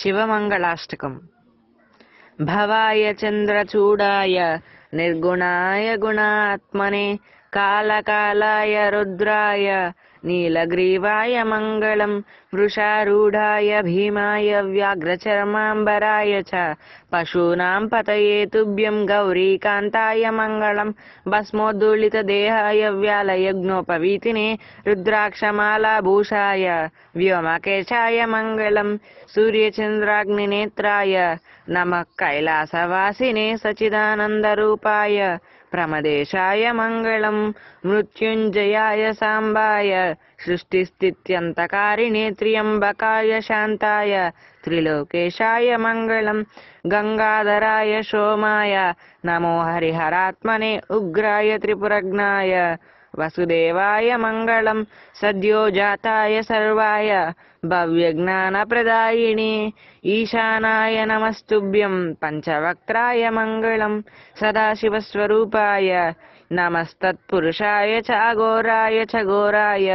శివమంగళాష్టకం భవాయ చంద్రచూడాయ నిర్గుణాయ గుణాత్మనే కాలకాలాయ రుద్రాయ నీలగ్रीवाय मङ्गलम् वृषारूढाय भीमाय व्याघ्रचर्माम्बराय च पशूनाम् पतयेतुभ्यम् गौरीकान्ताय मङ्गलम् भस्मोद्दुलितदेहाय व्यालयज्ञोपवीतिने रुद्राक्षमालाभूषाय व्योमकेशाय मङ्गलम् सूर्यचन्द्राग्निनेत्राय नमः कैलासवासिने सचिदानन्दरूपाय प्रमदेशाय मङ्गलम् मृत्युञ्जयाय साम्बाय त्र्यम्बकाय शान्ताय त्रिलोकेशाय मङ्गलम् गङ्गाधराय सोमाय नमो हरिहरात्मने उग्राय त्रिपुरज्ञाय वसुदेवाय मङ्गलम् सद्यो जाताय सर्वाय भव्यज्ञानप्रदायिने ईशानाय नमस्तुभ्यं पञ्चवक्त्राय मङ्गलम् सदाशिवस्वरूपाय నమస్తత్పురుషాయ చ అఘోరాయ చ ఘోరాయ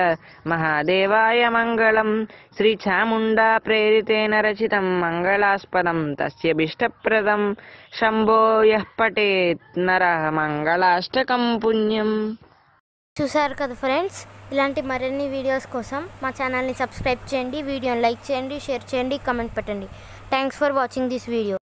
మహాదేవాయ మంగళం శ్రీ చాముండా ప్రేరితేన రచితం మంగళాస్పదం తస్యభిష్టప్రదం శంభోయ యః నర మంగళాష్టకం పుణ్యం చూశారు కదా ఫ్రెండ్స్ ఇలాంటి మరిన్ని వీడియోస్ కోసం మా ఛానల్ని సబ్స్క్రైబ్ చేయండి వీడియోని లైక్ చేయండి షేర్ చేయండి కమెంట్ పెట్టండి thanks for watching this video